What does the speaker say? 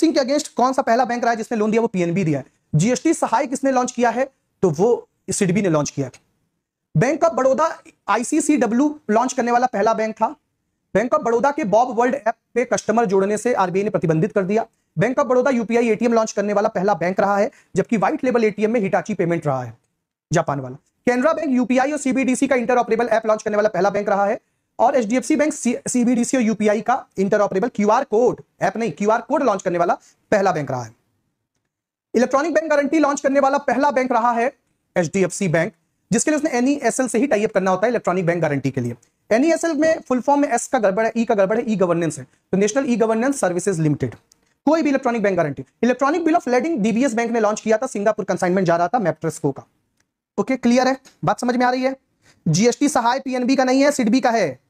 सिंह के अगेंस्ट कौन सा पहला बैंक रहा है जिसने लोन दिया वो पीएनबी दिया है जीएसटी सहाय किसने लॉन्च किया है तो वो सिडबी ने लॉन्च किया Bank of Baroda ICCW launch करने वाला पहला बैंक था बैंक ऑफ बड़ौदा के बॉब वर्ल्ड ऐप पे कस्टमर जोड़ने से आरबीआई ने प्रतिबंधित कर दिया Bank of Baroda UPI ATM launch करने वाला पहला बैंक रहा है जबकि व्हाइट लेवल एटीएम में हिटाची पेमेंट रहा है जापान वाला कैनरा बैंक यूपीआई और सीबीडीसी का इंटर ऑपरेबल ऐप लॉन्च करने वाला पहला बैंक रहा है और H D F C bank CBDC और यूपीआई का इंटरऑपरेबल क्यूआर कोड ऐप नहीं क्यूआर कोड लॉन्च करने वाला पहला बैंक रहा है इलेक्ट्रॉनिक बैंक गारंटी लॉन्च करने वाला पहला बैंक रहा है H D F C bank जिसके लिए उसने एनईएसएल e से ही टाइप करना होता है इलेक्ट्रॉनिक बैंक गारंटी के लिए एनईएसएल e में फुल फॉर्म में एस का गड़बड़ है ई e का गड़बड़ है ई गवर्नेंस है तो national e governance services limited कोई भी electronic bank guarantee electronic bill of lading DBS bank ने लॉन्च किया था सिंगापुर कंसाइनमेंट जा रहा था मेट्रेस्को का ओके क्लियर है बात समझ में आ रही है जीएसटी सहाय पीएनबी का नहीं है सिडबी का है